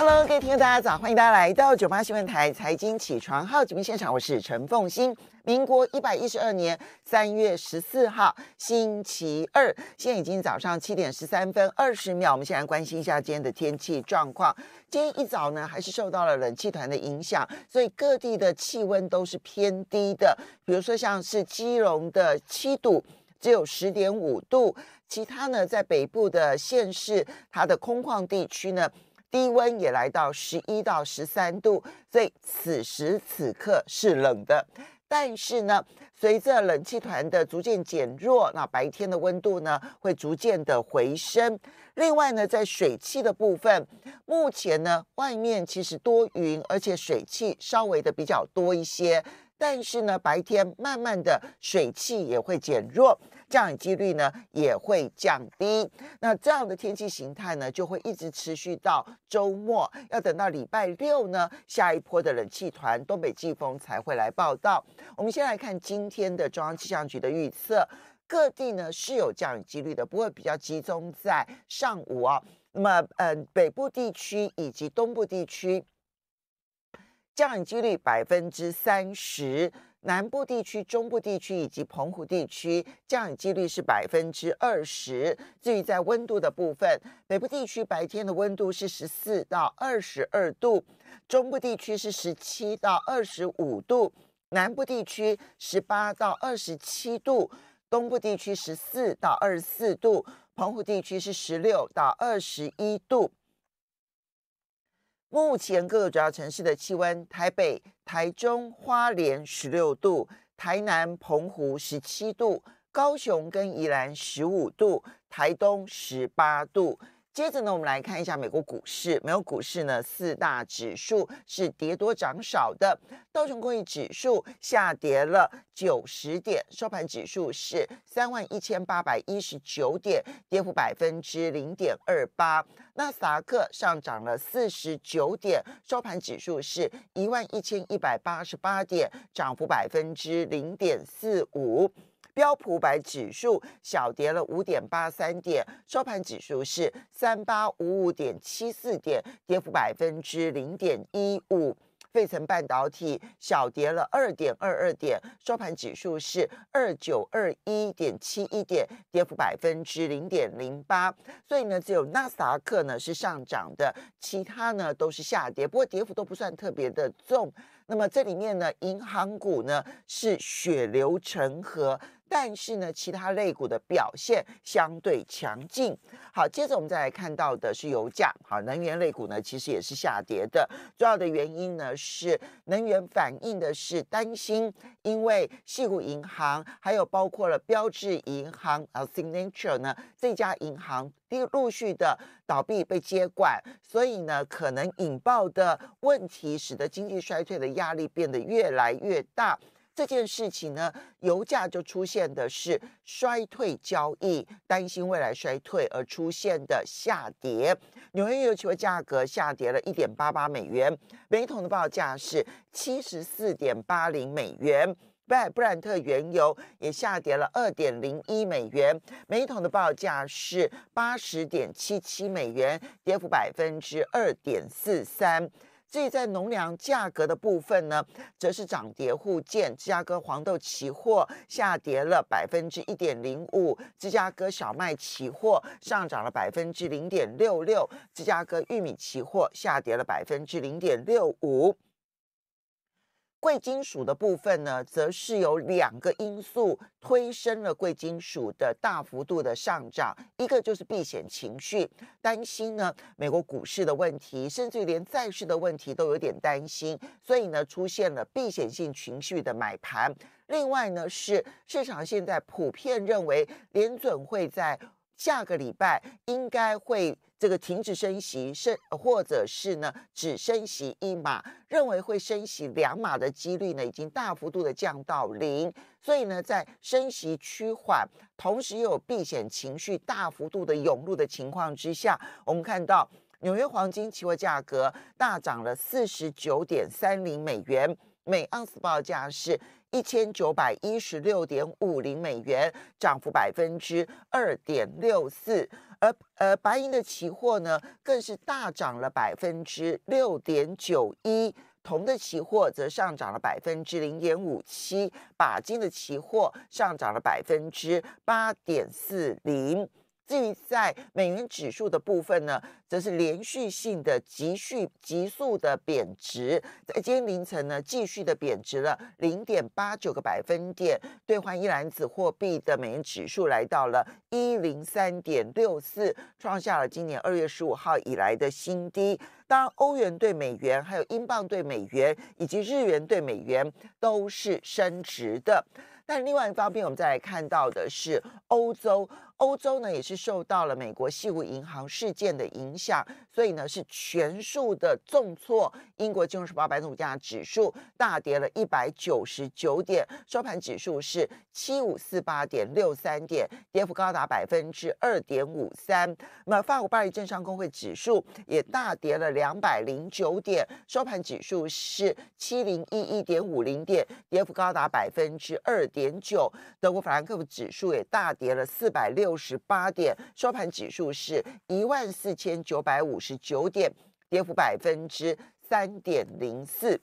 Hello，各位听众，大家早，欢迎大家来到九八新闻台财经起床号节目现场，我是陈凤欣。民国一百一十二年三月十四号星期二，现在已经早上七点十三分二十秒。我们先来关心一下今天的天气状况。今天一早呢，还是受到了冷气团的影响，所以各地的气温都是偏低的。比如说像是基隆的七度，只有十点五度；其他呢，在北部的县市，它的空旷地区呢。低温也来到十一到十三度，所以此时此刻是冷的。但是呢，随着冷气团的逐渐减弱，那白天的温度呢会逐渐的回升。另外呢，在水汽的部分，目前呢外面其实多云，而且水汽稍微的比较多一些。但是呢，白天慢慢的水汽也会减弱。降雨几率呢也会降低，那这样的天气形态呢就会一直持续到周末，要等到礼拜六呢，下一波的冷气团东北季风才会来报道。我们先来看今天的中央气象局的预测，各地呢是有降雨几率的，不会比较集中在上午啊。那么，呃，北部地区以及东部地区降雨几率百分之三十。南部地区、中部地区以及澎湖地区降雨几率是百分之二十。至于在温度的部分，北部地区白天的温度是十四到二十二度，中部地区是十七到二十五度，南部地区十八到二十七度，东部地区十四到二十四度，澎湖地区是十六到二十一度。目前各个主要城市的气温：台北、台中、花莲十六度，台南、澎湖十七度，高雄跟宜兰十五度，台东十八度。接着呢，我们来看一下美国股市。美国股市呢，四大指数是跌多涨少的。道琼工业指数下跌了九十点，收盘指数是三万一千八百一十九点，跌幅百分之零点二八。那达克上涨了四十九点，收盘指数是一万一千一百八十八点，涨幅百分之零点四五。标普百指数小跌了五点八三点，收盘指数是三八五五点七四点，跌幅百分之零点一五。费城半导体小跌了二点二二点，收盘指数是二九二一点七一点，跌幅百分之零点零八。所以呢，只有纳斯达克呢是上涨的，其他呢都是下跌，不过跌幅都不算特别的重。那么这里面呢，银行股呢是血流成河。但是呢，其他类股的表现相对强劲。好，接着我们再来看到的是油价，好，能源类股呢其实也是下跌的。主要的原因呢是能源反映的是担心，因为西湖银行还有包括了标志银行啊，Signature 呢这家银行第陆续的倒闭被接管，所以呢可能引爆的问题，使得经济衰退的压力变得越来越大。这件事情呢，油价就出现的是衰退交易，担心未来衰退而出现的下跌。纽约原油价格下跌了一点八八美元，每桶的报价是七十四点八零美元。布布兰特原油也下跌了二点零一美元，每桶的报价是八十点七七美元，跌幅百分之二点四三。所在农粮价格的部分呢，则是涨跌互见。芝加哥黄豆期货下跌了百分之一点零五，芝加哥小麦期货上涨了百分之零点六六，芝加哥玉米期货下跌了百分之零点六五。贵金属的部分呢，则是有两个因素推升了贵金属的大幅度的上涨，一个就是避险情绪，担心呢美国股市的问题，甚至于连债市的问题都有点担心，所以呢出现了避险性情绪的买盘。另外呢是市场现在普遍认为联准会在。下个礼拜应该会这个停止升息，升或者是呢只升息一码，认为会升息两码的几率呢已经大幅度的降到零，所以呢在升息趋缓，同时又有避险情绪大幅度的涌入的情况之下，我们看到纽约黄金期货价格大涨了四十九点三零美元每盎司报价是。一千九百一十六点五零美元，涨幅百分之二点六四。而呃，白银的期货呢，更是大涨了百分之六点九一。铜的期货则上涨了百分之零点五七，钯金的期货上涨了百分之八点四零。至于在美元指数的部分呢，则是连续性的急续急速的贬值，在今天凌晨呢，继续的贬值了零点八九个百分点，兑换一篮子货币的美元指数来到了一零三点六四，创下了今年二月十五号以来的新低。当然，欧元对美元、还有英镑对美元以及日元对美元都是升值的。但另外一方面，我们再来看到的是欧洲。欧洲呢也是受到了美国西湖银行事件的影响，所以呢是全数的重挫。英国金融时报白总价指数大跌了一百九十九点，收盘指数是七五四八点六三点，跌幅高达百分之二点五三。那么法国巴黎证商工会指数也大跌了两百零九点，收盘指数是七零一一点五零点，跌幅高达百分之二点九。德国法兰克福指数也大跌了四百六。六十八点，收盘指数是一万四千九百五十九点，跌幅百分之三点零四。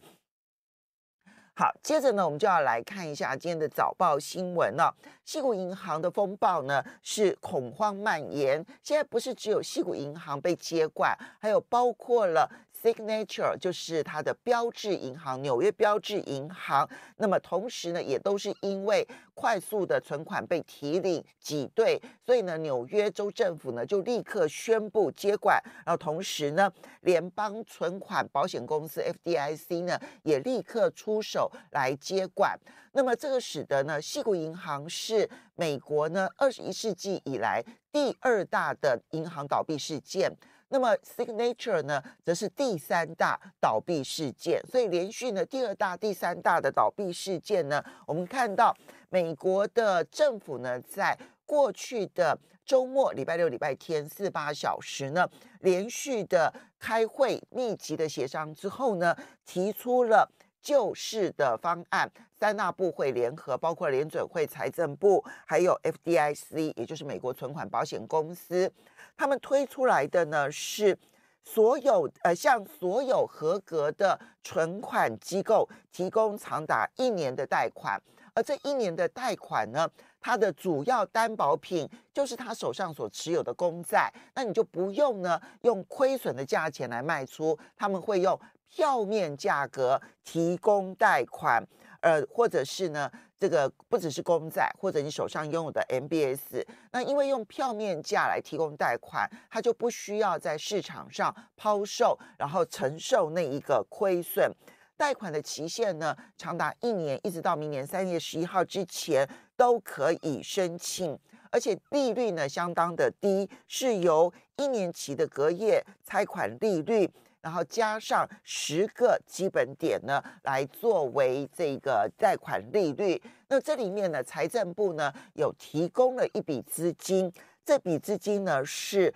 好，接着呢，我们就要来看一下今天的早报新闻了。西谷银行的风暴呢是恐慌蔓延，现在不是只有西谷银行被接管，还有包括了。Signature 就是它的标志银行，纽约标志银行。那么同时呢，也都是因为快速的存款被提领挤兑，所以呢，纽约州政府呢就立刻宣布接管。然后同时呢，联邦存款保险公司 FDIC 呢也立刻出手来接管。那么这个使得呢，西谷银行是美国呢二十一世纪以来第二大的银行倒闭事件。那么 Signature 呢，则是第三大倒闭事件，所以连续呢，第二大、第三大的倒闭事件呢，我们看到美国的政府呢，在过去的周末，礼拜六、礼拜天四八小时呢，连续的开会、密集的协商之后呢，提出了。救市的方案，三大部会联合，包括联准会、财政部，还有 FDIC，也就是美国存款保险公司，他们推出来的呢是，所有呃，向所有合格的存款机构提供长达一年的贷款，而这一年的贷款呢，它的主要担保品就是他手上所持有的公债，那你就不用呢用亏损的价钱来卖出，他们会用。票面价格提供贷款，呃，或者是呢，这个不只是公债，或者你手上拥有的 MBS，那因为用票面价来提供贷款，它就不需要在市场上抛售，然后承受那一个亏损。贷款的期限呢，长达一年，一直到明年三月十一号之前都可以申请，而且利率呢相当的低，是由一年期的隔夜拆款利率。然后加上十个基本点呢，来作为这个贷款利率。那这里面呢，财政部呢有提供了一笔资金，这笔资金呢是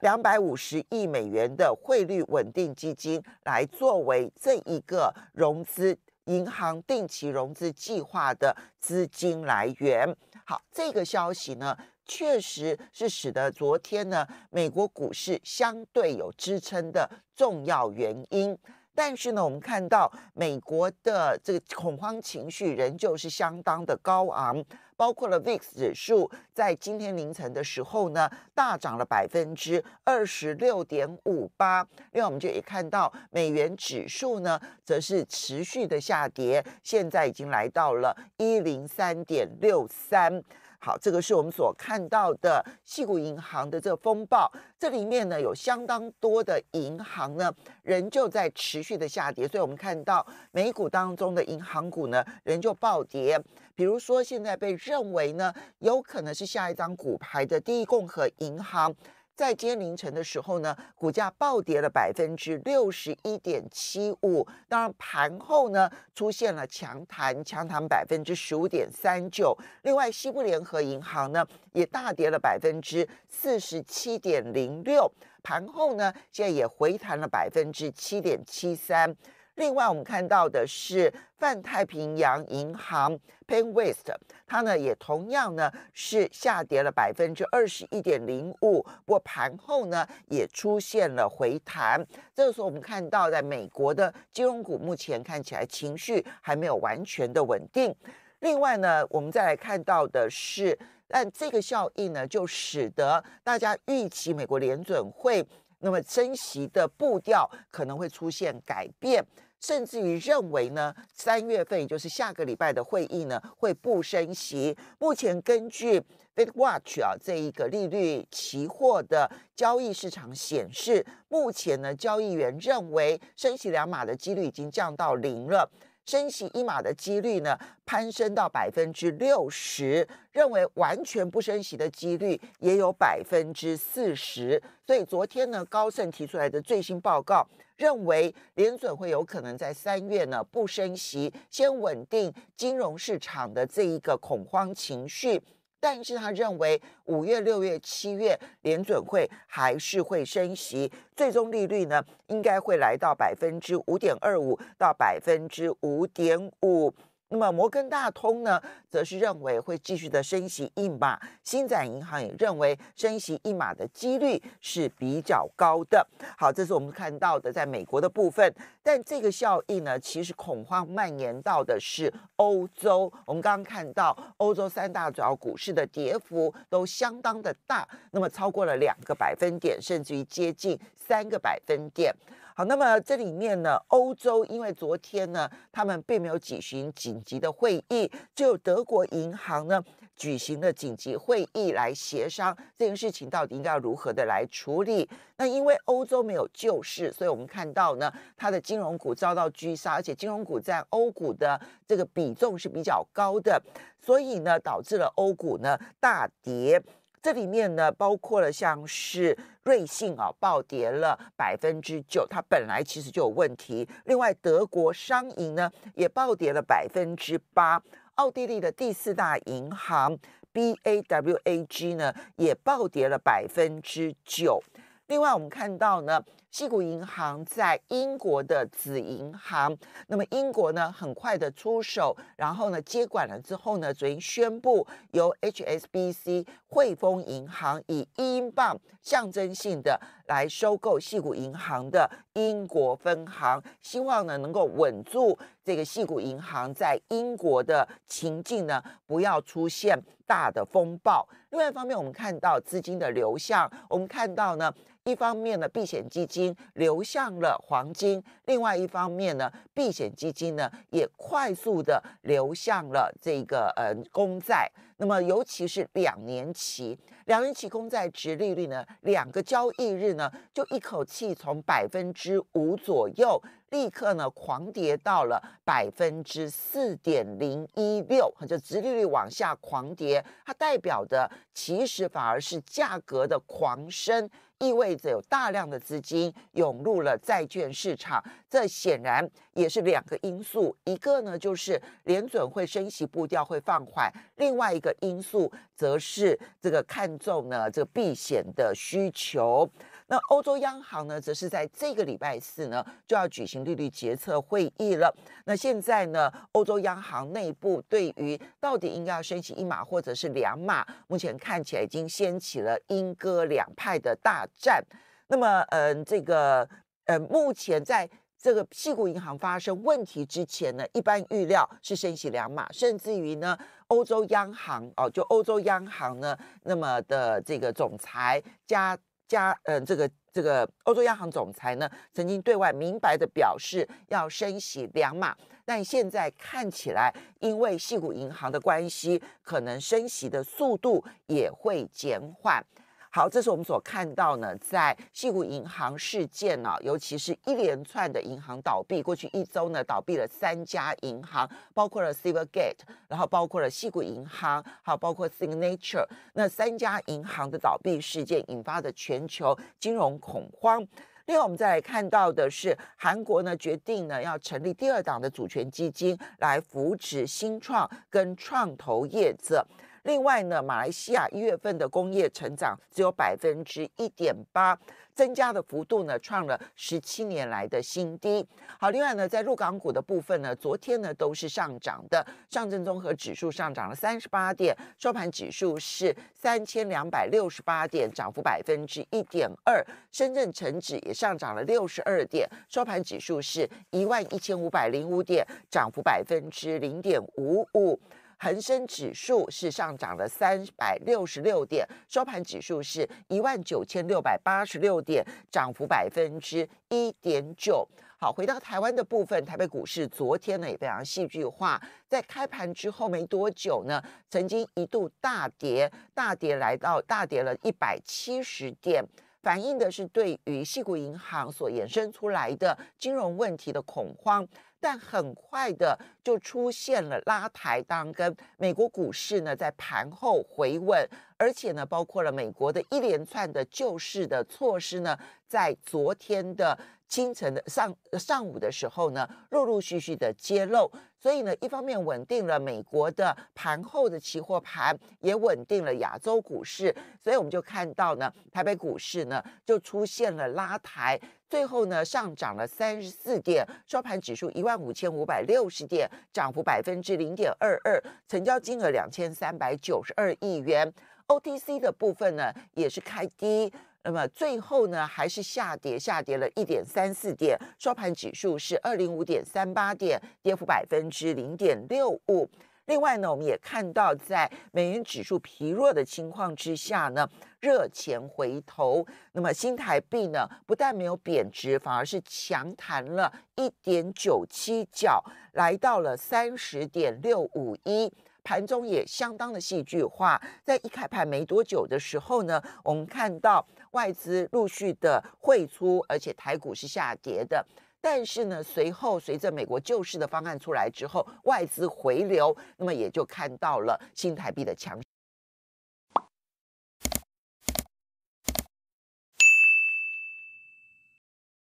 两百五十亿美元的汇率稳定基金，来作为这一个融资银行定期融资计划的资金来源。好，这个消息呢。确实是使得昨天呢美国股市相对有支撑的重要原因，但是呢，我们看到美国的这个恐慌情绪仍旧是相当的高昂，包括了 VIX 指数在今天凌晨的时候呢大涨了百分之二十六点五八，另外我们就也看到美元指数呢则是持续的下跌，现在已经来到了一零三点六三。好，这个是我们所看到的硅谷银行的这个风暴。这里面呢，有相当多的银行呢，仍旧在持续的下跌。所以我们看到美股当中的银行股呢，仍旧暴跌。比如说，现在被认为呢，有可能是下一张股牌的第一共和银行。在今天凌晨的时候呢，股价暴跌了百分之六十一点七五。当然，盘后呢出现了强弹，强弹百分之十五点三九。另外，西部联合银行呢也大跌了百分之四十七点零六，盘后呢现在也回弹了百分之七点七三。另外，我们看到的是泛太平洋银行 （Panwest），它呢也同样呢是下跌了百分之二十一点零五。不过盘后呢也出现了回弹。这个时候，我们看到在美国的金融股目前看起来情绪还没有完全的稳定。另外呢，我们再来看到的是，但这个效应呢就使得大家预期美国联准会那么升息的步调可能会出现改变。甚至于认为呢，三月份也就是下个礼拜的会议呢会不升息。目前根据 f i t Watch 啊这一个利率期货的交易市场显示，目前呢交易员认为升息两码的几率已经降到零了，升息一码的几率呢攀升到百分之六十，认为完全不升息的几率也有百分之四十。所以昨天呢高盛提出来的最新报告。认为联准会有可能在三月呢不升息，先稳定金融市场的这一个恐慌情绪，但是他认为五月、六月、七月联准会还是会升息，最终利率呢应该会来到百分之五点二五到百分之五点五。那么摩根大通呢，则是认为会继续的升息一码，星展银行也认为升息一码的几率是比较高的。好，这是我们看到的在美国的部分，但这个效应呢，其实恐慌蔓延到的是欧洲。我们刚刚看到欧洲三大主要股市的跌幅都相当的大，那么超过了两个百分点，甚至于接近三个百分点。好，那么这里面呢，欧洲因为昨天呢，他们并没有举行紧急的会议，只有德国银行呢举行了紧急会议来协商这件事情到底应该要如何的来处理。那因为欧洲没有救市，所以我们看到呢，它的金融股遭到狙杀，而且金融股在欧股的这个比重是比较高的，所以呢，导致了欧股呢大跌。这里面呢，包括了像是瑞信啊暴跌了百分之九，它本来其实就有问题。另外，德国商银呢也暴跌了百分之八，奥地利的第四大银行 B A W A G 呢也暴跌了百分之九。另外，我们看到呢。西谷银行在英国的子银行，那么英国呢，很快的出手，然后呢，接管了之后呢，昨天宣布由 HSBC 汇丰银行以一英镑象征性的。来收购西谷银行的英国分行，希望呢能够稳住这个西谷银行在英国的情境呢，不要出现大的风暴。另外一方面，我们看到资金的流向，我们看到呢，一方面呢避险基金流向了黄金，另外一方面呢避险基金呢也快速的流向了这个呃公债。那么，尤其是两年期，两年期公债值利率呢，两个交易日呢，就一口气从百分之五左右，立刻呢狂跌到了百分之四点零一六，就值利率往下狂跌，它代表的其实反而是价格的狂升。意味着有大量的资金涌入了债券市场，这显然也是两个因素。一个呢，就是联准会升息步调会放缓；另外一个因素，则是这个看重呢这个避险的需求。那欧洲央行呢，则是在这个礼拜四呢，就要举行利率决策会议了。那现在呢，欧洲央行内部对于到底应该要升起一码或者是两码，目前看起来已经掀起了英歌两派的大战。那么，嗯，这个呃，目前在这个屁股银行发生问题之前呢，一般预料是升息两码，甚至于呢，欧洲央行哦，就欧洲央行呢，那么的这个总裁加。加，嗯，这个这个欧洲央行总裁呢，曾经对外明白的表示要升息两码，但现在看起来，因为系股银行的关系，可能升息的速度也会减缓。好，这是我们所看到呢，在西谷银行事件呢，尤其是一连串的银行倒闭，过去一周呢，倒闭了三家银行，包括了 Silvergate，然后包括了西谷银行，有包括 Signature，那三家银行的倒闭事件引发的全球金融恐慌。另外，我们再来看到的是，韩国呢决定呢要成立第二档的主权基金来扶持新创跟创投业者。另外呢，马来西亚一月份的工业成长只有百分之一点八，增加的幅度呢创了十七年来的新低。好，另外呢，在入港股的部分呢，昨天呢都是上涨的。上证综合指数上涨了三十八点，收盘指数是三千两百六十八点，涨幅百分之一点二。深圳成指也上涨了六十二点，收盘指数是一万一千五百零五点，涨幅百分之零点五五。恒生指数是上涨了三百六十六点，收盘指数是一万九千六百八十六点，涨幅百分之一点九。好，回到台湾的部分，台北股市昨天呢也非常戏剧化，在开盘之后没多久呢，曾经一度大跌，大跌来到大跌了一百七十点。反映的是对于硅谷银行所衍生出来的金融问题的恐慌，但很快的就出现了拉抬当跟美国股市呢在盘后回稳，而且呢包括了美国的一连串的救市的措施呢在昨天的。清晨的上上午的时候呢，陆陆续续的揭露，所以呢，一方面稳定了美国的盘后的期货盘，也稳定了亚洲股市，所以我们就看到呢，台北股市呢就出现了拉抬，最后呢上涨了三十四点，收盘指数一万五千五百六十点，涨幅百分之零点二二，成交金额两千三百九十二亿元，OTC 的部分呢也是开低。那么最后呢，还是下跌，下跌了一点三四点，收盘指数是二零五点三八点，跌幅百分之零点六五。另外呢，我们也看到，在美元指数疲弱的情况之下呢，热钱回头，那么新台币呢，不但没有贬值，反而是强弹了一点九七角，来到了三十点六五一。盘中也相当的戏剧化，在一开盘没多久的时候呢，我们看到外资陆续的汇出，而且台股是下跌的。但是呢，随后随着美国救市的方案出来之后，外资回流，那么也就看到了新台币的强。